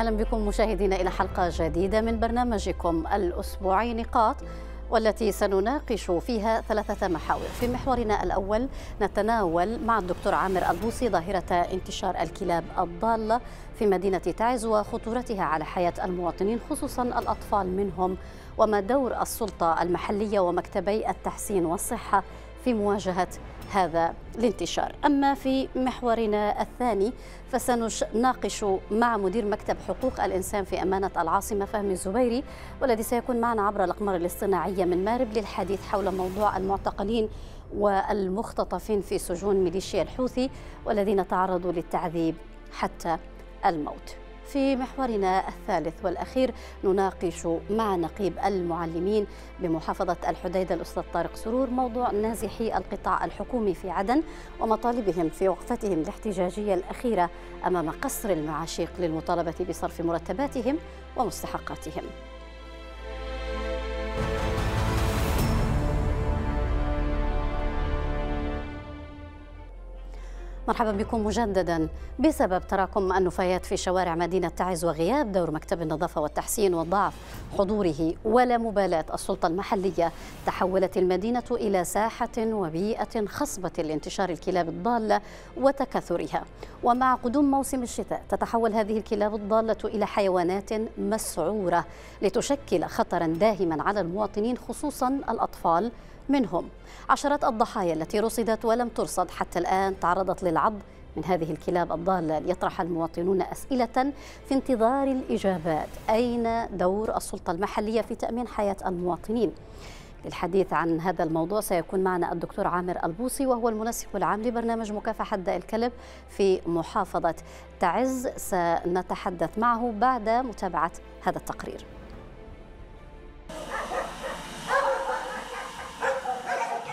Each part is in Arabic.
أهلا بكم مشاهدينا إلى حلقة جديدة من برنامجكم الأسبوعي نقاط والتي سنناقش فيها ثلاثة محاور في محورنا الأول نتناول مع الدكتور عامر البوصي ظاهرة انتشار الكلاب الضالة في مدينة تعز وخطورتها على حياة المواطنين خصوصا الأطفال منهم وما دور السلطة المحلية ومكتبي التحسين والصحة في مواجهة هذا الانتشار أما في محورنا الثاني فسنناقش مع مدير مكتب حقوق الإنسان في أمانة العاصمة فهمي الزبيري والذي سيكون معنا عبر الأقمار الاصطناعية من مارب للحديث حول موضوع المعتقلين والمختطفين في سجون ميليشيا الحوثي والذين تعرضوا للتعذيب حتى الموت في محورنا الثالث والأخير نناقش مع نقيب المعلمين بمحافظة الحديدة الأستاذ طارق سرور موضوع نازحي القطاع الحكومي في عدن ومطالبهم في وقفتهم الاحتجاجية الأخيرة أمام قصر المعاشيق للمطالبة بصرف مرتباتهم ومستحقاتهم مرحبا بكم مجددا بسبب تراكم النفايات في شوارع مدينة تعز وغياب دور مكتب النظافة والتحسين والضعف حضوره ولا مبالاة السلطة المحلية تحولت المدينة إلى ساحة وبيئة خصبة لانتشار الكلاب الضالة وتكاثرها ومع قدوم موسم الشتاء تتحول هذه الكلاب الضالة إلى حيوانات مسعورة لتشكل خطرا داهما على المواطنين خصوصا الأطفال منهم عشرات الضحايا التي رصدت ولم ترصد حتى الآن تعرضت للعض من هذه الكلاب الضالة ليطرح المواطنون أسئلة في انتظار الإجابات أين دور السلطة المحلية في تأمين حياة المواطنين؟ للحديث عن هذا الموضوع سيكون معنا الدكتور عامر البوصي وهو المنسق العام لبرنامج مكافحة داء الكلب في محافظة تعز سنتحدث معه بعد متابعة هذا التقرير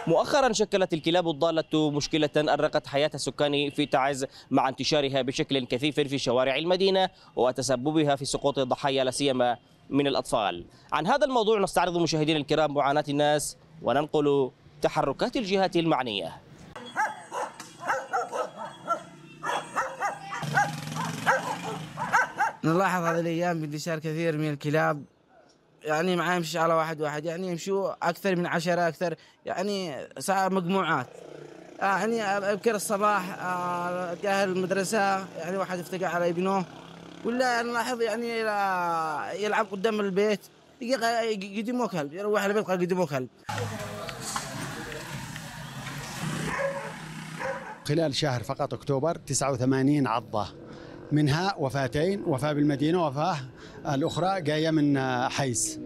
مؤخرا شكلت الكلاب الضالة مشكلة أرقت حياة السكان في تعز مع انتشارها بشكل كثيف في شوارع المدينة وتسببها في سقوط الضحايا لا سيما من الأطفال عن هذا الموضوع نستعرض مشاهدينا الكرام معاناة الناس وننقل تحركات الجهات المعنية نلاحظ هذه الأيام بانتشار كثير من الكلاب يعني ما يمشي على واحد واحد يعني يمشوا اكثر من عشرة اكثر يعني ساعة مجموعات يعني ابكر الصباح تجاه المدرسة يعني واحد يفتقع على ابنه ولا نلاحظ يعني يلعب قدام البيت يقدموا كلب يروح البيت يقدموا كلب خلال شهر فقط اكتوبر 89 عضه منها وفاتين وفاة بالمدينة وفاة الأخرى جاية من حيس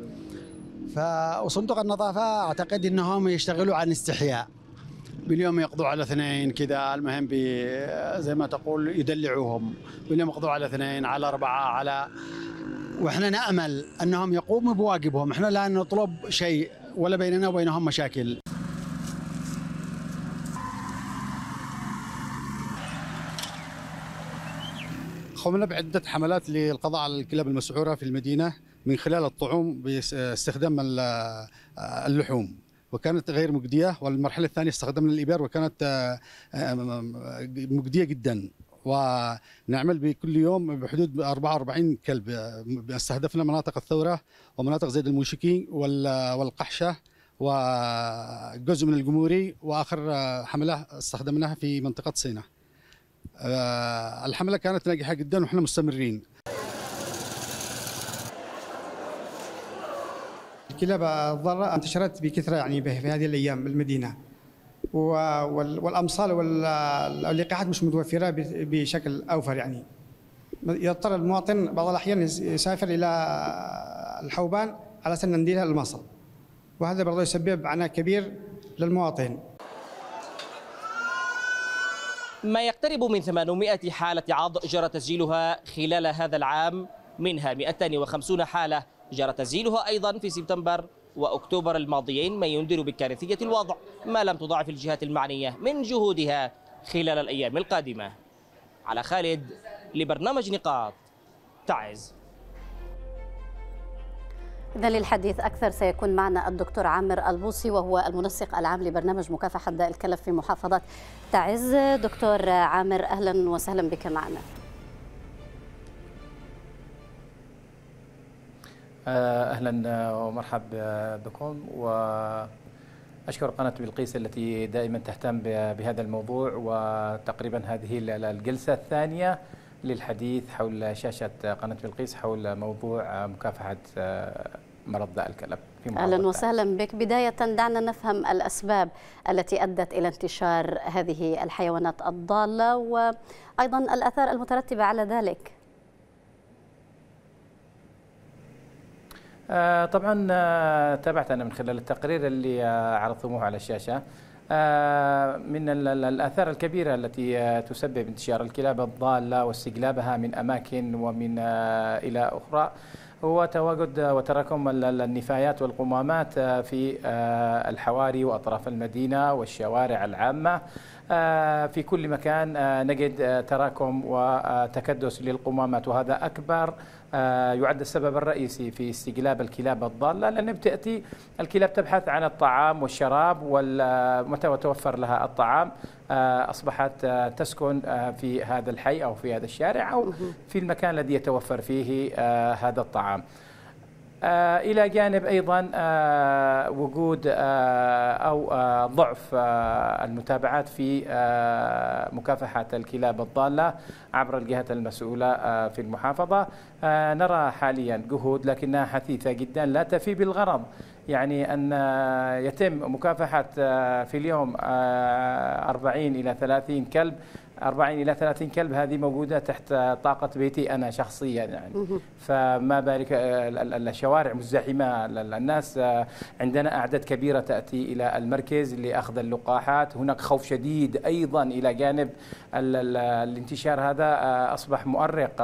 فصندوق النظافة أعتقد أنهم يشتغلوا عن استحياء باليوم يقضوا على اثنين كذا المهم زي ما تقول يدلعوهم باليوم يقضوا على اثنين على أربعة على واحنا نامل انهم يقوموا بواجبهم، احنا لا نطلب شيء ولا بيننا وبينهم مشاكل. قمنا بعدة حملات للقضاء على الكلاب المسعورة في المدينة من خلال الطعوم باستخدام اللحوم وكانت غير مجدية والمرحلة الثانية استخدمنا الإبار وكانت آه، آه، مجدية جدا ونعمل بكل يوم بحدود 44 كلب استهدفنا مناطق الثورة ومناطق زيد الموشكي والقحشة وجزء من الجمهوري وآخر آه، حملة استخدمناها في منطقة صينة آه، الحمله كانت ناجحه جدا واحنا مستمرين الكلاب الضاره انتشرت بكثره يعني في هذه الايام بالمدينه والامصال واللقاحات مش متوفره بشكل اوفر يعني يضطر المواطن بعض الاحيان يسافر الى الحوبان على اساس نديرها المصل وهذا برضه يسبب عناء كبير للمواطن ما يقترب من 800 حالة عض جرى تسجيلها خلال هذا العام منها 250 حالة جرى تسجيلها أيضا في سبتمبر وأكتوبر الماضيين ما ينذر بكارثية الوضع ما لم تضاعف الجهات المعنية من جهودها خلال الأيام القادمة على خالد لبرنامج نقاط تعز إذا للحديث أكثر سيكون معنا الدكتور عامر البوصي وهو المنسق العام لبرنامج مكافحة داء الكلف في محافظة تعز دكتور عامر أهلا وسهلا بك معنا آه، أهلا آه، ومرحبا آه، بكم وأشكر قناة بلقيس التي دائما تهتم بهذا الموضوع وتقريبا هذه الجلسة الثانية للحديث حول شاشة قناة بلقيس حول موضوع مكافحة آه، مرض داء الكلب في اهلا وسهلا بك بدايه دعنا نفهم الاسباب التي ادت الى انتشار هذه الحيوانات الضاله وايضا الاثار المترتبه على ذلك آه، طبعا آه، تابعت انا من خلال التقرير اللي عرضتموه على الشاشه آه، من الآثار الكبيرة التي آه، تسبب انتشار الكلاب الضالة واستجلابها من أماكن ومن آه، إلى أخرى هو تواجد وتراكم النفايات والقمامات في الحواري وأطراف المدينة والشوارع العامة في كل مكان نجد تراكم وتكدس للقمامات وهذا أكبر آه، يعد السبب الرئيسي في استجلاب الكلاب الضالة لأن بتأتي الكلاب تبحث عن الطعام والشراب ومتى توفر لها الطعام آه، أصبحت آه، تسكن في هذا الحي أو في هذا الشارع أو في المكان الذي يتوفر فيه هذا الطعام آه، إلى جانب أيضا آه، وجود آه، أو ضعف المتابعات في مكافحة الكلاب الضالة عبر الجهات المسؤولة في المحافظة نرى حاليا جهود لكنها حثيثة جدا لا تفي بالغرض يعني أن يتم مكافحة في اليوم 40 إلى 30 كلب 40 إلى 30 كلب هذه موجودة تحت طاقة بيتي أنا شخصيا يعني فما بالك آه، الشوارع مزدحمة الناس آه، عندنا أعداد كبيرة تأتي إلى المركز لأخذ اللقاحات هناك خوف شديد أيضا إلى جانب الانتشار هذا آه، أصبح مؤرق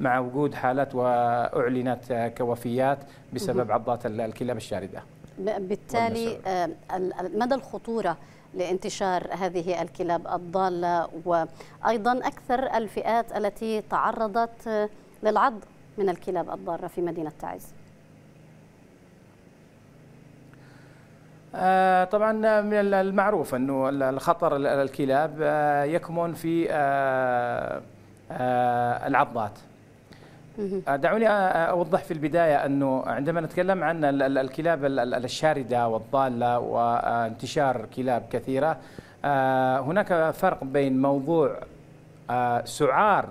مع وجود حالات وأعلنت كوفيات بسبب عضات الكلاب الشاردة بالتالي آه، مدى الخطورة لانتشار هذه الكلاب الضالة وأيضا أكثر الفئات التي تعرضت للعض من الكلاب الضارة في مدينة تعز آه، طبعا من المعروف انه الخطر الكلاب آه، يكمن في العضات آه، دعوني آه، آه، اوضح في البدايه انه عندما نتكلم عن الكلاب الشارده والضاله وانتشار كلاب كثيره هناك فرق بين موضوع سعار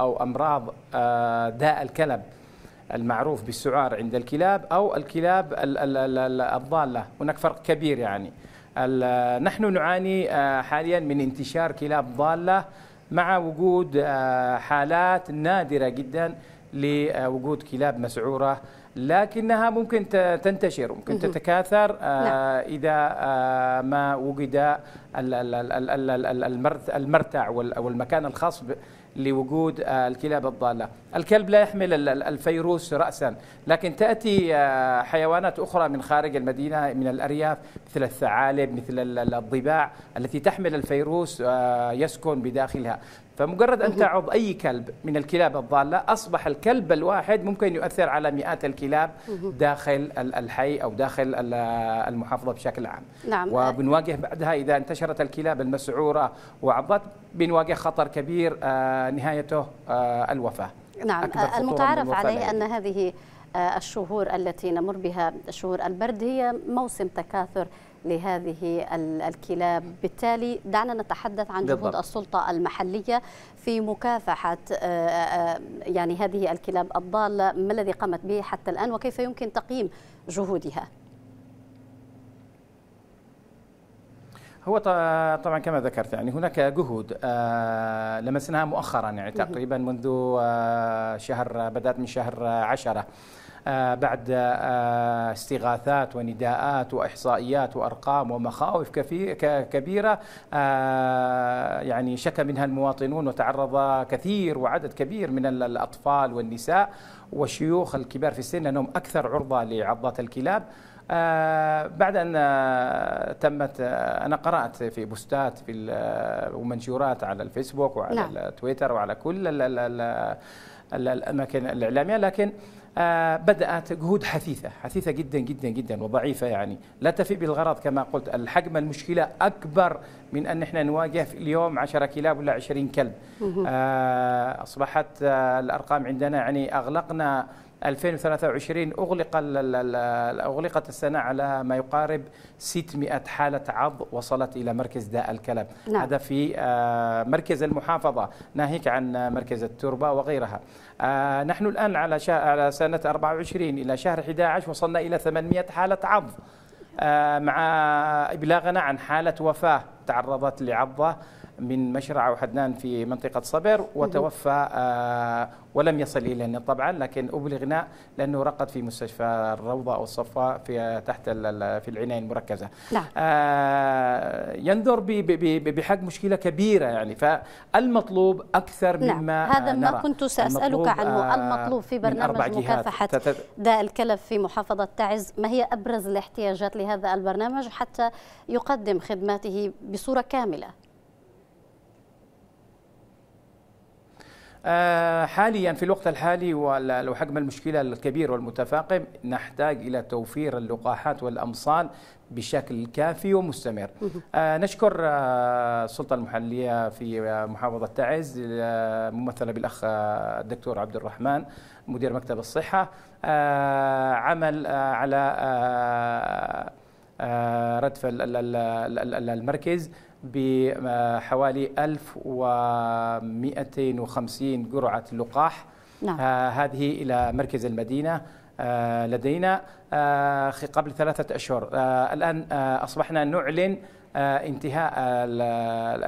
او امراض داء الكلب المعروف بالسعار عند الكلاب او الكلاب الضاله هناك فرق كبير يعني نحن نعاني حاليا من انتشار كلاب ضاله مع وجود حالات نادره جدا لوجود كلاب مسعورة لكنها ممكن تنتشر ممكن تتكاثر آه، نعم. إذا آه، ما وجد المرتع والمكان الخاص لوجود آه، الكلاب الضالة الكلب لا يحمل الفيروس رأسا لكن تأتي حيوانات أخرى من خارج المدينة من الأرياف مثل الثعالب مثل الضباع التي تحمل الفيروس يسكن بداخلها فمجرد أن تعض أي كلب من الكلاب الضالة أصبح الكلب الواحد ممكن يؤثر على مئات الكلاب داخل الحي أو داخل المحافظة بشكل عام نعم. وبنواجه بعدها إذا انتشرت الكلاب المسعورة وعضت بنواجه خطر كبير آه، نهايته آه، الوفاة نعم المتعارف عليه أن هذه آه، الشهور التي نمر بها شهور البرد هي موسم تكاثر لهذه الكلاب بالتالي دعنا نتحدث عن جهود السلطة المحلية في مكافحة آه، آه، يعني هذه الكلاب الضالة ما الذي قامت به حتى الآن وكيف يمكن تقييم جهودها هو طبعا كما ذكرت يعني هناك جهود آه، لمسناها مؤخرا يعني تقريبا منذ شهر بدات من شهر 10 آه، بعد آه، استغاثات ونداءات واحصائيات وارقام ومخاوف كبيره آه، يعني شكى منها المواطنون وتعرض كثير وعدد كبير من الاطفال والنساء والشيوخ الكبار في السن انهم اكثر عرضه لعضات الكلاب بعد ان تمت انا قرات في بوستات في ومنشورات على الفيسبوك وعلى نعم. لا. تويتر وعلى كل الاماكن الاعلاميه لكن آه، بدأت جهود حثيثة حثيثة جدا جدا جدا وضعيفة يعني لا تفي بالغرض كما قلت الحجم المشكلة أكبر من أن احنا نواجه في اليوم 10 كلاب ولا 20 كلب آه، أصبحت آه، الأرقام عندنا يعني أغلقنا 2023 اغلق اغلقت السنه على ما يقارب 600 حاله عض وصلت الى مركز داء الكلب نعم. هذا في آه، مركز المحافظه ناهيك عن مركز التربه وغيرها آه، نحن الان على على سنه 24 الى شهر 11 وصلنا الى 800 حاله عض آه، مع ابلاغنا عن حاله وفاه تعرضت لعضه من مشرع وحدنان في منطقة صبر وتوفى آه، ولم يصل إلينا طبعا لكن أبلغنا لأنه رقد في مستشفى الروضة أو الصفاء في تحت في العناية المركزة لا. نعم. آه، ينذر بحق مشكلة كبيرة يعني فالمطلوب أكثر نعم. مما نعم. هذا ما نرى. كنت سأسألك آه، عنه المطلوب في برنامج مكافحة داء الكلف في محافظة تعز ما هي أبرز الاحتياجات لهذا البرنامج حتى يقدم خدماته بصورة كاملة آه، حاليا في الوقت الحالي وحجم المشكلة الكبير والمتفاقم نحتاج إلى توفير اللقاحات والأمصال بشكل كافي ومستمر آه، نشكر آه، السلطة المحلية في محافظة تعز ممثلة بالأخ الدكتور عبد الرحمن مدير مكتب الصحة عمل على ردف المركز بحوالي آه، 1250 جرعة لقاح نعم. آه، هذه إلى مركز المدينة آه، لدينا قبل ثلاثة أشهر الآن أصبحنا نعلن انتهاء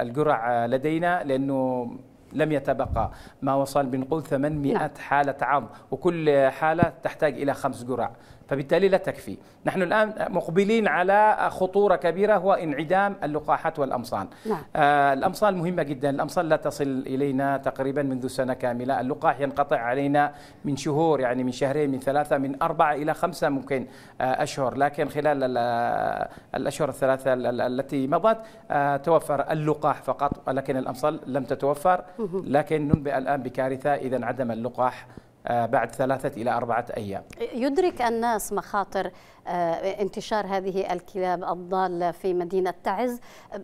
الجرع لدينا لأنه لم يتبقى ما وصل بنقول 800 نعم. حالة عض وكل حالة تحتاج إلى خمس جرع فبالتالي لا تكفي نحن الآن مقبلين على خطورة كبيرة هو انعدام اللقاحات والأمصال نعم. آه الأمصال مهمة جدا الأمصال لا تصل إلينا تقريبا منذ سنة كاملة اللقاح ينقطع علينا من شهور يعني من شهرين من ثلاثة من أربعة إلى خمسة ممكن آه أشهر لكن خلال آه، الأشهر الثلاثة التي مضت آه توفر اللقاح فقط ولكن الأمصال لم تتوفر لكن ننبئ الآن بكارثة إذا انعدم اللقاح آه، بعد ثلاثة إلى أربعة أيام يدرك الناس مخاطر آه، انتشار هذه الكلاب الضالة في مدينة تعز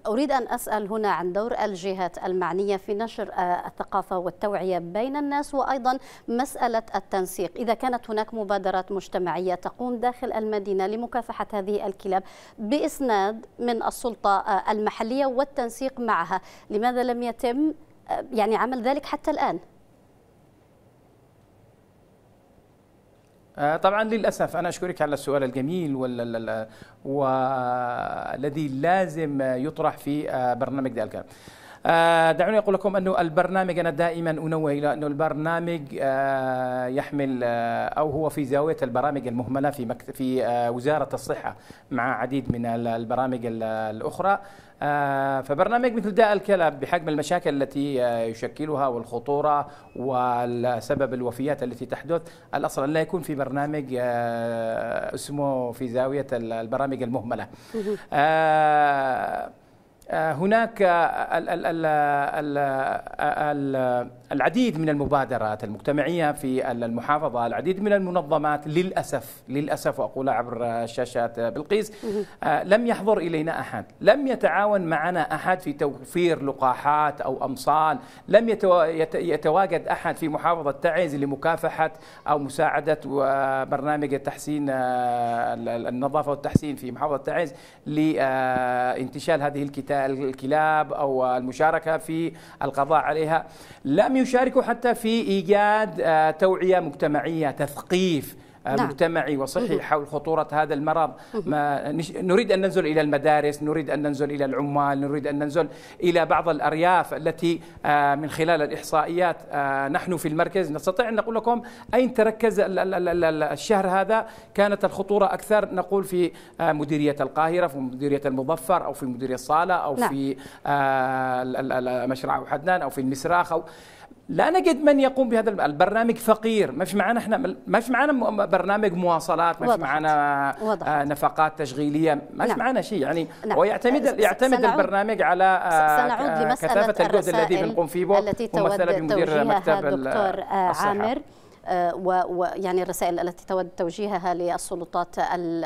أريد أن أسأل هنا عن دور الجهات المعنية في نشر آه، الثقافة والتوعية بين الناس وأيضا مسألة التنسيق إذا كانت هناك مبادرات مجتمعية تقوم داخل المدينة لمكافحة هذه الكلاب بإسناد من السلطة المحلية والتنسيق معها لماذا لم يتم يعني عمل ذلك حتى الآن؟ آه، طبعا للاسف انا اشكرك على السؤال الجميل والذي لازم يطرح في آه، برنامج ذا آه، دعوني أقول لكم أنه البرنامج أنا دائما أنوه إلى أنه البرنامج آه، يحمل آه، أو هو في زاوية البرامج المهملة في في وزارة الصحة مع عديد من البرامج الأخرى فبرنامج مثل داء الكلب بحجم المشاكل التي يشكلها والخطورة وسبب الوفيات التي تحدث الأصل أن لا يكون في برنامج اسمه في زاوية البرامج المهملة هناك العديد من المبادرات المجتمعيه في المحافظه، العديد من المنظمات للاسف للاسف واقول عبر شاشات بلقيس آه، لم يحضر الينا احد، لم يتعاون معنا احد في توفير لقاحات او امصال، لم يتواجد احد في محافظه تعز لمكافحه او مساعده برنامج تحسين آه، النظافه والتحسين في محافظه تعز لانتشال آه، هذه الكتاب الكلاب أو المشاركة في القضاء عليها لم يشاركوا حتى في إيجاد آه، توعية مجتمعية تثقيف آه، نعم. مجتمعي وصحي حول خطورة هذا المرض ما نريد أن ننزل إلى المدارس نريد أن ننزل إلى العمال نريد أن ننزل إلى بعض الأرياف التي آه، من خلال الإحصائيات آه، نحن في المركز نستطيع أن نقول لكم أين تركز الشهر هذا كانت الخطورة أكثر نقول في مديرية القاهرة في مديرية المظفر أو في مديرية الصالة أو نعم. في مشرع وحدنان أو في المسراخ أو لا نجد من يقوم بهذا البرنامج فقير ما في معنا احنا ما في معنا برنامج مواصلات ما في معنا وضحت. آه، نفقات تشغيليه ما في نعم. معنا شيء يعني نعم. ويعتمد يعتمد سنعود. البرنامج على آه، كثافه الجهد الذي بنقوم فيه التي تود ممثله بمدير مكتب الدكتور آه، عامر ويعني الرسائل التي تود توجيهها للسلطات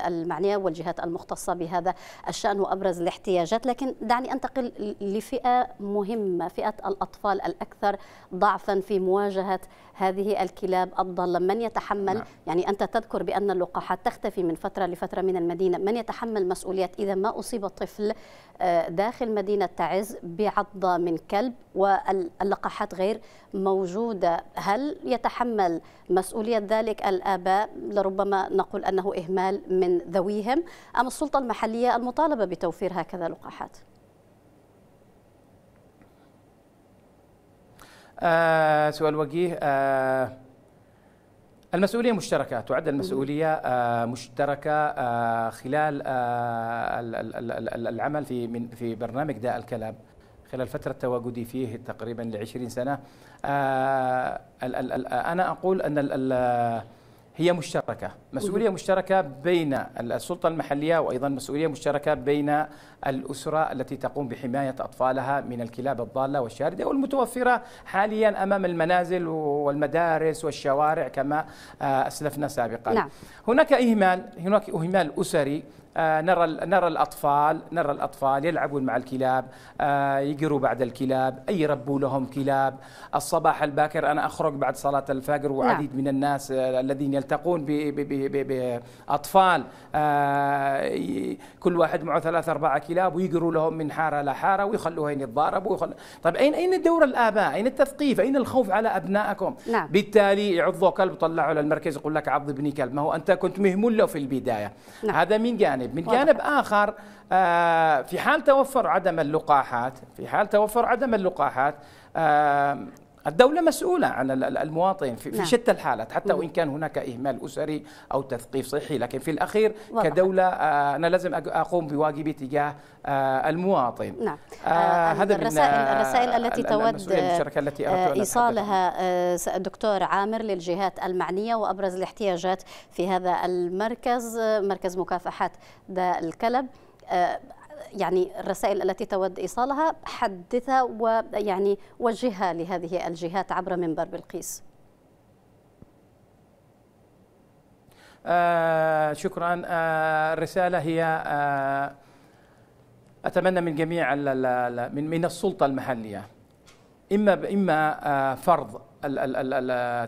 المعنية والجهات المختصة بهذا الشأن وأبرز الاحتياجات لكن دعني أنتقل لفئة مهمة فئة الأطفال الأكثر ضعفا في مواجهة هذه الكلاب الضالة من يتحمل نعم. يعني أنت تذكر بأن اللقاحات تختفي من فترة لفترة من المدينة من يتحمل مسؤولية إذا ما أصيب طفل آه، داخل مدينة تعز بعضة من كلب واللقاحات غير موجودة هل يتحمل مسؤولية ذلك الآباء لربما نقول أنه إهمال من ذويهم أم السلطة المحلية المطالبة بتوفير هكذا لقاحات؟ آه، سؤال وجيه آه المسؤولية مشتركة تعد المسؤولية آه مشتركة آه خلال آه العمل في من في برنامج داء الكلام خلال فترة تواجدي فيه تقريبا لعشرين سنة آه، أنا أقول أن هي مشتركة مسؤولية مشتركة بين السلطة المحلية وأيضا مسؤولية مشتركة بين الأسرة التي تقوم بحماية أطفالها من الكلاب الضالة والشاردة والمتوفرة حاليا أمام المنازل والمدارس والشوارع كما آه، أسلفنا سابقا نعم. هناك إهمال هناك إهمال أسري آه، نرى نرى الاطفال نرى الاطفال يلعبون مع الكلاب آه، يقروا بعد الكلاب اي ربوا لهم كلاب الصباح الباكر انا اخرج بعد صلاه الفجر نعم. وعديد من الناس آه، الذين يلتقون باطفال كل واحد معه ثلاث اربع كلاب ويقروا لهم من حاره لحاره ويخلوها يتضاربوا ويخلو... طيب اين اين دور الاباء؟ اين التثقيف؟ اين الخوف على ابنائكم؟ نعم. بالتالي يعضوا كلب طلعوا للمركز يقول لك عض ابني كلب ما هو انت كنت مهمول له في البدايه نعم. هذا من جانب جانب من جانب آخر آه، في حال توفر عدم اللقاحات في حال توفر عدم اللقاحات آه، الدولة مسؤولة عن المواطن في نعم. شتى الحالات حتى وإن كان هناك إهمال أسري أو تثقيف صحي لكن في الأخير وضح. كدولة آه، أنا لازم أقوم بواجبي تجاه آه، المواطن نعم. آه, آه، هذا الرسائل, الرسائل التي تود التي إيصالها دكتور عامر للجهات المعنية وأبرز الاحتياجات في هذا المركز مركز مكافحة داء الكلب يعني الرسائل التي تود إيصالها حدثها ويعني وجهها لهذه الجهات عبر منبر بلقيس آه شكرا آه الرسالة هي آه أتمنى من جميع من من السلطة المحلية إما إما آه، فرض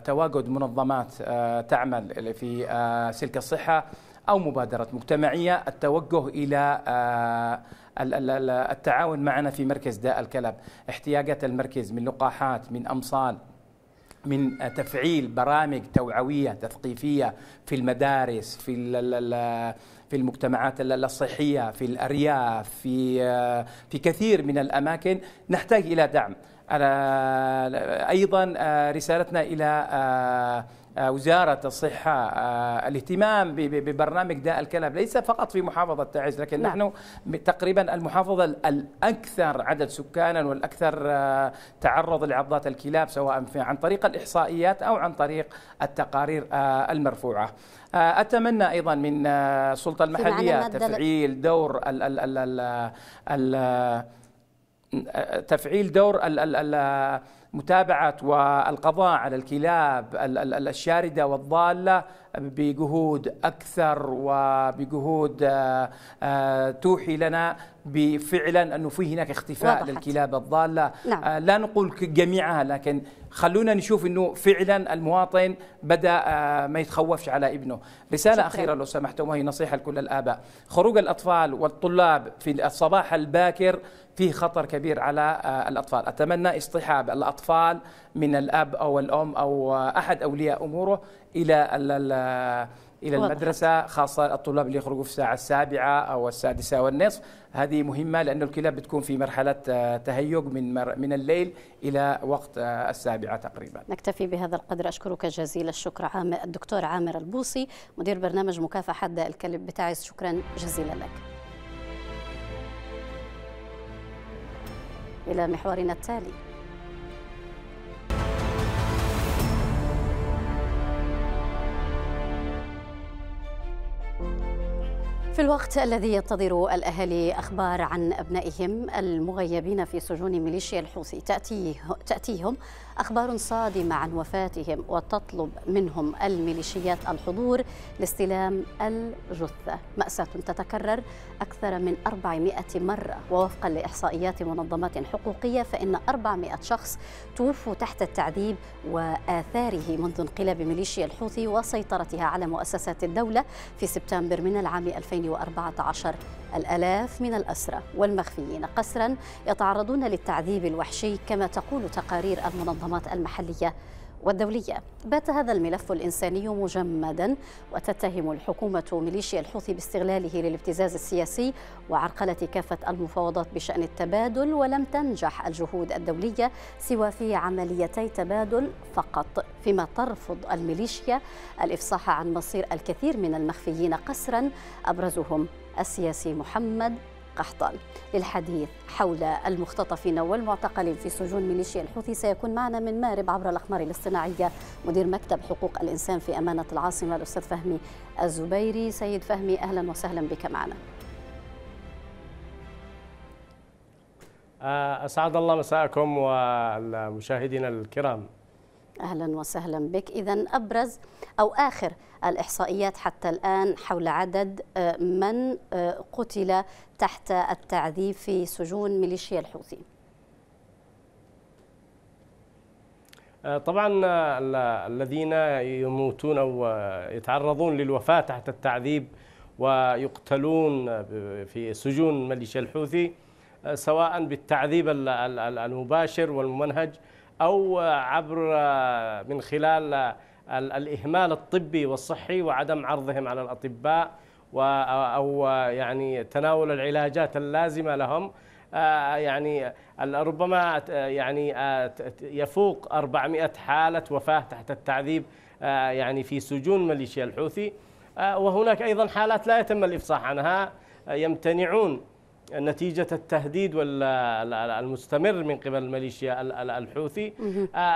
تواجد منظمات آه، تعمل في آه، سلك الصحة أو مبادرة مجتمعية التوجه إلى آه، التعاون معنا في مركز داء الكلب احتياجات المركز من لقاحات من أمصال من آه، تفعيل برامج توعويه تثقيفيه في المدارس في في المجتمعات الصحيه في الارياف في آه، في كثير من الاماكن نحتاج الى دعم ايضا رسالتنا الى آه، وزارة الصحة آه، الاهتمام ببرنامج داء الكلب ليس فقط في محافظة تعز لكن نعم. نحن تقريبا المحافظة الأكثر عدد سكانا والأكثر آه، تعرض لعضات الكلاب سواء عن طريق الإحصائيات أو عن طريق التقارير المرفوعة اتمنى ايضا من السلطه المحليه تفعيل دور الـ الـ الـ الـ الـ تفعيل دور الـ الـ الـ متابعه والقضاء على الكلاب الشارده والضاله بجهود اكثر وبجهود آه، آه، توحي لنا بفعلا انه في هناك اختفاء وضحت. للكلاب الضاله نعم. آه، لا نقول جميعها لكن خلونا نشوف انه فعلا المواطن بدا ما يتخوفش على ابنه رساله شكرا. اخيره لو سمحتم وهي نصيحه لكل الاباء خروج الاطفال والطلاب في الصباح الباكر فيه خطر كبير على الأطفال أتمنى اصطحاب الأطفال من الأب أو الأم أو أحد أولياء أموره الى الى المدرسه خاصه الطلاب اللي يخرجوا في الساعه السابعه او السادسه والنصف هذه مهمه لان الكلاب بتكون في مرحله آه، تهيج من من الليل الى وقت آه، السابعه تقريبا. نكتفي بهذا القدر اشكرك جزيل الشكر عامر الدكتور عامر البوصي مدير برنامج مكافحه داء الكلب بتعس شكرا جزيلا لك. الى محورنا التالي. في الوقت الذي ينتظر الأهالي أخبار عن أبنائهم المغيبين في سجون ميليشيا الحوثي تأتيه تأتيهم أخبار صادمة عن وفاتهم وتطلب منهم الميليشيات الحضور لاستلام الجثة مأساة تتكرر أكثر من 400 مرة ووفقا لإحصائيات منظمات حقوقية فإن 400 شخص توفوا تحت التعذيب وآثاره منذ انقلاب ميليشيا الحوثي وسيطرتها على مؤسسات الدولة في سبتمبر من العام 2000 214 الألاف من الأسرى والمخفيين قسرا يتعرضون للتعذيب الوحشي كما تقول تقارير المنظمات المحلية والدولية بات هذا الملف الإنساني مجمدا وتتهم الحكومة ميليشيا الحوثي باستغلاله للابتزاز السياسي وعرقلة كافة المفاوضات بشأن التبادل ولم تنجح الجهود الدولية سوى في عمليتي تبادل فقط فيما ترفض الميليشيا الإفصاح عن مصير الكثير من المخفيين قسرا أبرزهم السياسي محمد قحطان للحديث حول المختطفين والمعتقلين في سجون ميليشيا الحوثي سيكون معنا من مارب عبر الأقمار الاصطناعية مدير مكتب حقوق الإنسان في أمانة العاصمة الأستاذ فهمي الزبيري سيد فهمي أهلا وسهلا بك معنا آه، أسعد الله مساءكم والمشاهدين الكرام اهلا وسهلا بك اذا ابرز او اخر الاحصائيات حتى الان حول عدد آه، من آه، قتل تحت التعذيب في سجون ميليشيا الحوثي آه، طبعا آه، الذين يموتون او آه، يتعرضون للوفاه تحت التعذيب ويقتلون في سجون ميليشيا الحوثي سواء بالتعذيب المباشر والممنهج او عبر من خلال الاهمال الطبي والصحي وعدم عرضهم على الاطباء أو يعني تناول العلاجات اللازمة لهم آه، يعني ربما يعني آه، يفوق 400 حالة وفاة تحت التعذيب آه، يعني في سجون ميليشيا الحوثي وهناك أيضا حالات لا يتم الإفصاح عنها يمتنعون نتيجة التهديد المستمر من قبل الميليشيا الحوثي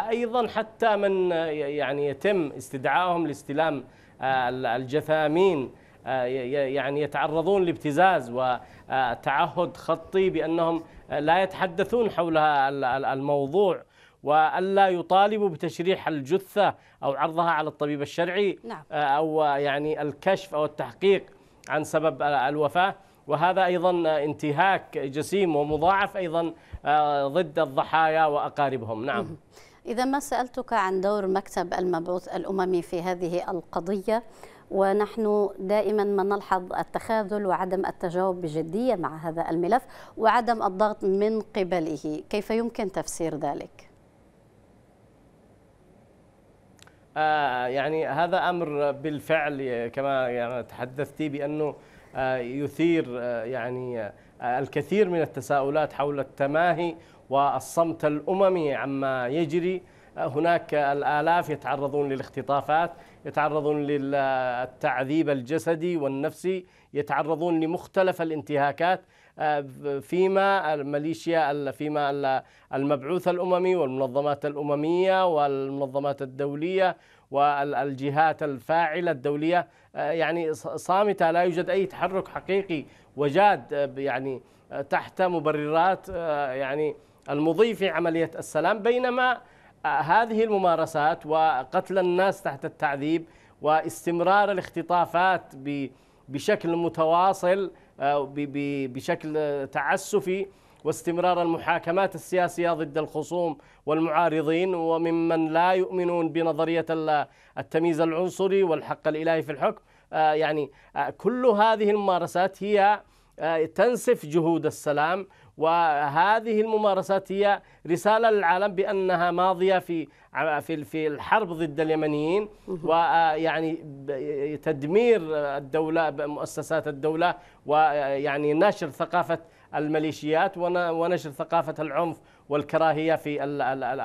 أيضا حتى من يعني يتم استدعائهم لاستلام الجثامين آه، يعني يتعرضون لابتزاز وتعهد خطي بأنهم لا يتحدثون حول الموضوع والا يطالبوا بتشريح الجثه او عرضها على الطبيب الشرعي نعم. آه، او يعني الكشف او التحقيق عن سبب الوفاه وهذا ايضا انتهاك جسيم ومضاعف ايضا آه، ضد الضحايا واقاربهم نعم اذا ما سالتك عن دور مكتب المبعوث الاممي في هذه القضيه ونحن دائما ما نلحظ التخاذل وعدم التجاوب بجدية مع هذا الملف وعدم الضغط من قبله كيف يمكن تفسير ذلك؟ آه يعني هذا امر بالفعل آه، كما يعني تحدثتي بانه آه يثير آه يعني آه، الكثير من التساؤلات حول التماهي والصمت الاممي عما يجري هناك الآلاف يتعرضون للاختطافات يتعرضون للتعذيب الجسدي والنفسي يتعرضون لمختلف الانتهاكات آه، فيما الميليشيا فيما المبعوث الاممي والمنظمات الامميه والمنظمات الدوليه والجهات الفاعله الدوليه آه، يعني صامته لا يوجد اي تحرك حقيقي وجاد آه، يعني تحت مبررات يعني المضي في عمليه السلام بينما هذه الممارسات وقتل الناس تحت التعذيب واستمرار الاختطافات بشكل متواصل آه، بشكل تعسفي واستمرار المحاكمات السياسية ضد الخصوم والمعارضين وممن لا يؤمنون بنظرية التمييز العنصري والحق الإلهي في الحكم آه، يعني آه، كل هذه الممارسات هي آه، تنسف جهود السلام وهذه الممارسات هي رسالة للعالم بأنها ماضية في في في الحرب ضد اليمنيين ويعني آه، تدمير الدولة مؤسسات الدولة ويعني آه، نشر ثقافة الميليشيات ونشر ثقافة العنف والكراهية في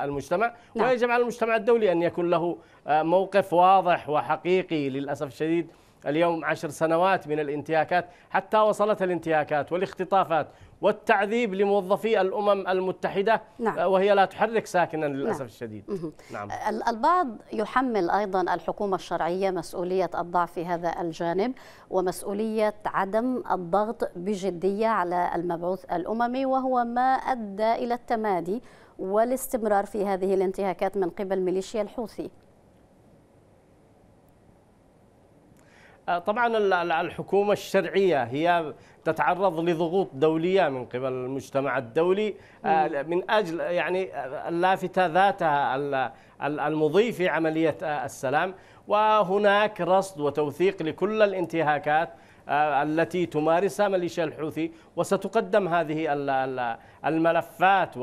المجتمع نعم. ويجب على المجتمع الدولي أن يكون له موقف واضح وحقيقي للأسف الشديد اليوم عشر سنوات من الانتهاكات حتى وصلت الانتهاكات والاختطافات والتعذيب لموظفي الأمم المتحدة نعم. آه، وهي لا تحرك ساكنا للأسف نعم. الشديد نعم. البعض يحمل أيضا الحكومة الشرعية مسؤولية الضعف في هذا الجانب ومسؤولية عدم الضغط بجدية على المبعوث الأممي وهو ما أدى إلى التمادي والاستمرار في هذه الانتهاكات من قبل ميليشيا الحوثي آه، طبعا الحكومة الشرعية هي تتعرض لضغوط دولية من قبل المجتمع الدولي آه، من أجل يعني آه، اللافتة ذاتها المضي في عملية السلام وهناك رصد وتوثيق لكل الانتهاكات التي تمارسها ميليشيا الحوثي وستقدم هذه الملفات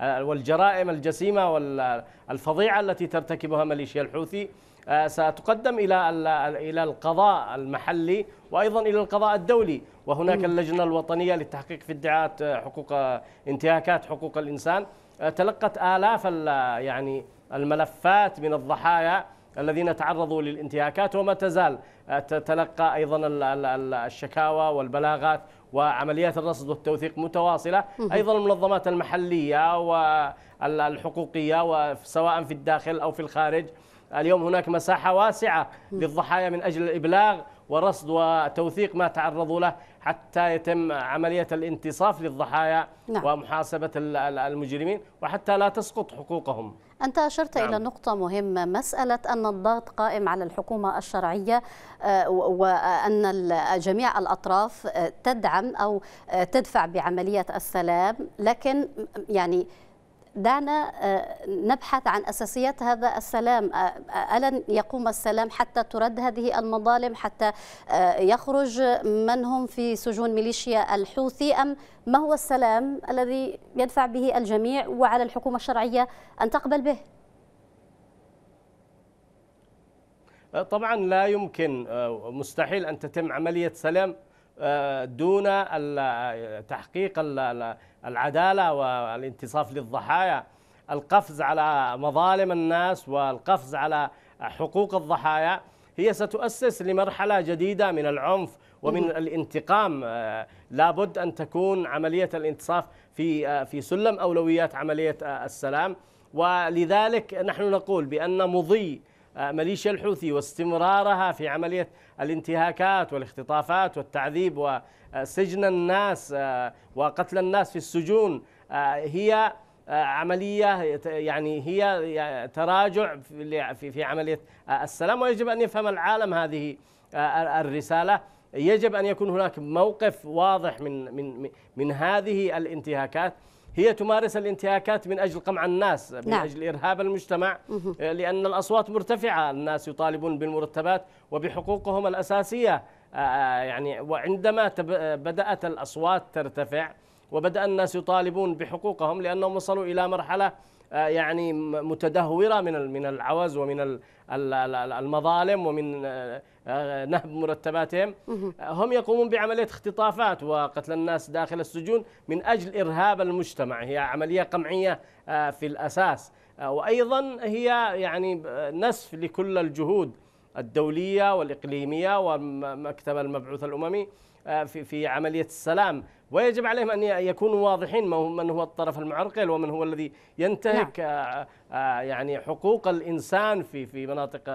والجرائم الجسيمة والفظيعة التي ترتكبها ميليشيا الحوثي آه، ستقدم الى الى القضاء المحلي وايضا الى القضاء الدولي وهناك اللجنه الوطنيه للتحقيق في ادعاءات آه، حقوق آه، انتهاكات حقوق الانسان تلقت الاف يعني الملفات من الضحايا الذين تعرضوا للانتهاكات وما تزال تتلقى ايضا الشكاوى والبلاغات وعمليات الرصد والتوثيق متواصله ايضا المنظمات المحليه والحقوقيه سواء في الداخل او في الخارج اليوم هناك مساحة واسعة للضحايا من أجل الإبلاغ ورصد وتوثيق ما تعرضوا له حتى يتم عملية الانتصاف للضحايا نعم. ومحاسبة المجرمين وحتى لا تسقط حقوقهم أنت أشرت نعم. إلى نقطة مهمة مسألة أن الضغط قائم على الحكومة الشرعية آه، وأن جميع الأطراف آه، تدعم أو آه، تدفع بعملية السلام لكن يعني دعنا آه، نبحث عن أساسيات هذا السلام آه، آه، ألن يقوم السلام حتى ترد هذه المظالم حتى يخرج من هم في سجون ميليشيا الحوثي أم ما هو السلام الذي يدفع به الجميع وعلى الحكومة الشرعية أن تقبل به طبعا لا يمكن مستحيل أن تتم عملية سلام آه، دون تحقيق العداله والانتصاف للضحايا القفز على مظالم الناس والقفز على حقوق الضحايا هي ستؤسس لمرحله جديده من العنف ومن الانتقام آه، لابد ان تكون عمليه الانتصاف في آه، في سلم اولويات عمليه السلام ولذلك نحن نقول بان مضي ميليشيا الحوثي واستمرارها في عملية الانتهاكات والاختطافات والتعذيب وسجن الناس آه، وقتل الناس في السجون آه، هي آه، عملية يعني هي تراجع في عملية السلام ويجب أن يفهم العالم هذه الرسالة يجب أن يكون هناك موقف واضح من من من هذه الانتهاكات هي تمارس الانتهاكات من أجل قمع الناس من نعم. أجل إرهاب المجتمع آه، لأن الأصوات مرتفعة الناس يطالبون بالمرتبات وبحقوقهم الأساسية آه، آه، يعني وعندما بدأت الأصوات ترتفع وبدأ الناس يطالبون بحقوقهم لأنهم وصلوا إلى مرحلة آه، يعني متدهوره من من العوز ومن المظالم ومن آه، آه، نهب مرتباتهم هم يقومون بعمليه اختطافات وقتل الناس داخل السجون من اجل ارهاب المجتمع هي عمليه قمعيه في الاساس وايضا هي يعني نسف لكل الجهود الدوليه والاقليميه ومكتب المبعوث الاممي آه، في في عمليه السلام ويجب عليهم ان يكونوا واضحين من هو الطرف المعرقل ومن هو الذي ينتهك نعم. آه، آه، يعني حقوق الانسان في في مناطق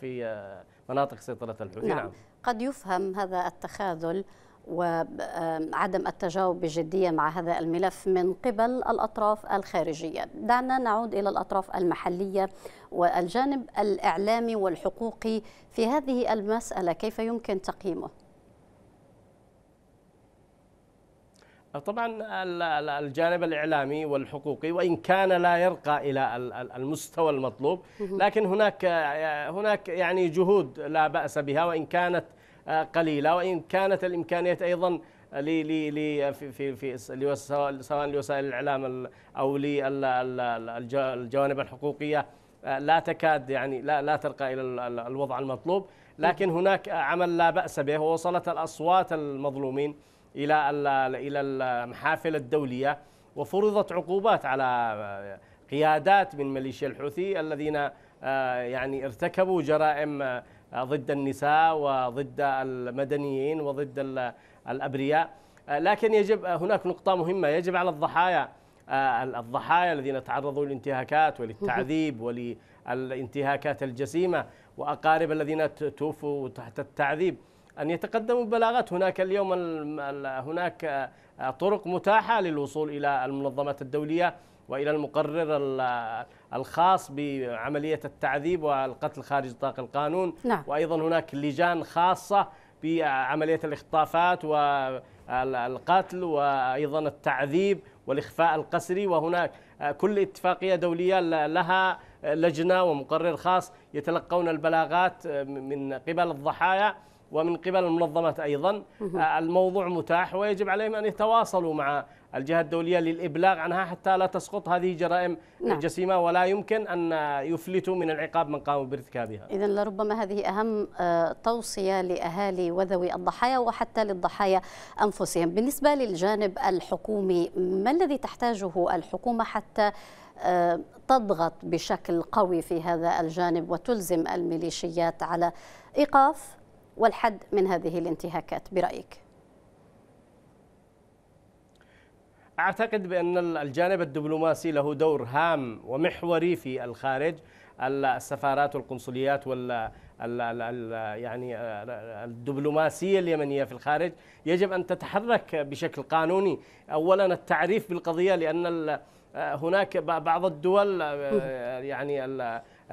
في مناطق سيطره الحوثي نعم. نعم قد يفهم هذا التخاذل وعدم التجاوب بجديه مع هذا الملف من قبل الاطراف الخارجيه. دعنا نعود الى الاطراف المحليه والجانب الاعلامي والحقوقي في هذه المساله كيف يمكن تقييمه؟ طبعا الجانب الإعلامي والحقوقي وإن كان لا يرقى إلى المستوى المطلوب لكن هناك هناك يعني جهود لا بأس بها وإن كانت آه، قليلة وإن كانت الإمكانيات أيضا لي لي لي في في في سواء لوسائل الإعلام أو للجوانب الحقوقية آه، لا تكاد يعني لا لا ترقى إلى الوضع المطلوب لكن هناك عمل لا بأس به ووصلت الأصوات المظلومين الى الى المحافل الدوليه وفرضت عقوبات على قيادات من ميليشيا الحوثي الذين آه، يعني ارتكبوا جرائم آه، ضد النساء وضد المدنيين وضد الابرياء آه، لكن يجب هناك نقطه مهمه يجب على الضحايا الضحايا الذين تعرضوا للانتهاكات وللتعذيب وللانتهاكات الجسيمه واقارب الذين توفوا تحت التعذيب أن يتقدموا بلاغات هناك اليوم هناك آه، طرق متاحة للوصول إلى المنظمات الدولية وإلى المقرر الخاص بعملية التعذيب والقتل خارج نطاق القانون نعم. وأيضا هناك لجان خاصة بعملية الاختطافات والقتل آه، وأيضا التعذيب والإخفاء القسري وهناك آه، كل اتفاقية دولية لها لجنة ومقرر خاص يتلقون البلاغات من قبل الضحايا ومن قبل المنظمات أيضا آه، الموضوع متاح ويجب عليهم أن يتواصلوا مع الجهة الدولية للإبلاغ عنها حتى لا تسقط هذه جرائم نعم. جسيمة ولا يمكن أن يفلتوا من العقاب من قاموا بارتكابها إذا لربما هذه أهم آه، توصية لأهالي وذوي الضحايا وحتى للضحايا أنفسهم بالنسبة للجانب الحكومي ما الذي تحتاجه الحكومة حتى آه، تضغط بشكل قوي في هذا الجانب وتلزم الميليشيات على إيقاف والحد من هذه الانتهاكات برأيك؟ أعتقد بأن الجانب الدبلوماسي له دور هام ومحوري في الخارج السفارات والقنصليات وال يعني آه، الدبلوماسيه اليمنيه في الخارج يجب ان تتحرك بشكل قانوني اولا التعريف بالقضيه لان آه، هناك بعض الدول آه، يعني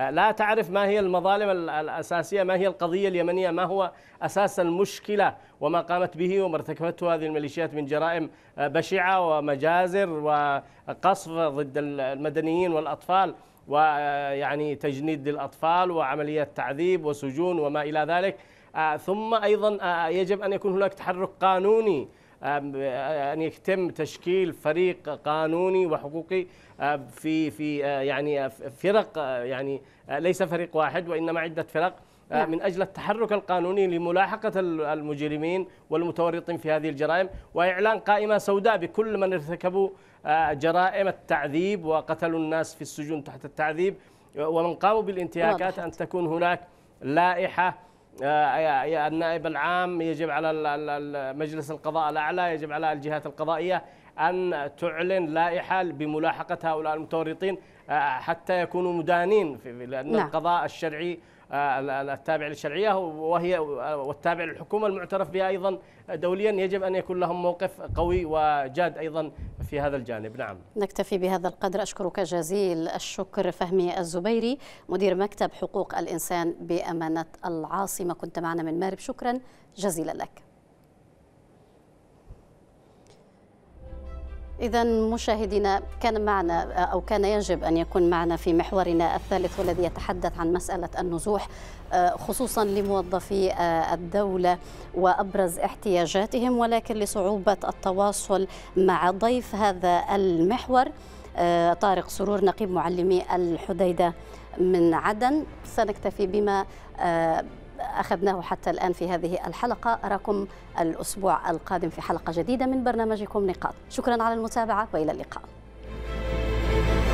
آه، لا تعرف ما هي المظالم الأساسية ما هي القضية اليمنية ما هو أساس المشكلة وما قامت به وما ارتكبته هذه الميليشيات من جرائم آه، بشعة ومجازر وقصف ضد المدنيين والأطفال ويعني آه، تجنيد للأطفال وعمليات تعذيب وسجون وما إلى ذلك ثم أيضا يجب أن يكون هناك تحرك قانوني أن يتم تشكيل فريق قانوني وحقوقي في في يعني فرق يعني ليس فريق واحد وإنما عدة فرق نعم. من أجل التحرك القانوني لملاحقة المجرمين والمتورطين في هذه الجرائم وإعلان قائمة سوداء بكل من ارتكبوا جرائم التعذيب وقتلوا الناس في السجون تحت التعذيب ومن قاموا بالانتهاكات أن تكون هناك لائحة آه، النائب العام يجب على مجلس القضاء الأعلى يجب على الجهات القضائية أن تعلن لائحة بملاحقة هؤلاء المتورطين آه، حتى يكونوا مدانين لأن نعم. القضاء الشرعي آه، التابع للشرعيه وهي والتابع للحكومه المعترف بها ايضا دوليا يجب ان يكون لهم موقف قوي وجاد ايضا في هذا الجانب نعم نكتفي بهذا القدر اشكرك جزيل الشكر فهمي الزبيري مدير مكتب حقوق الانسان بامانه العاصمه كنت معنا من مارب شكرا جزيلا لك إذا مشاهدينا كان معنا أو كان يجب أن يكون معنا في محورنا الثالث والذي يتحدث عن مسألة النزوح آه، خصوصا لموظفي آه، الدولة وأبرز احتياجاتهم ولكن لصعوبة التواصل مع ضيف هذا المحور آه، طارق سرور نقيب معلمي الحديدة من عدن سنكتفي بما أخذناه حتى الآن في هذه الحلقة أراكم الأسبوع القادم في حلقة جديدة من برنامجكم نقاط شكرا على المتابعة وإلى اللقاء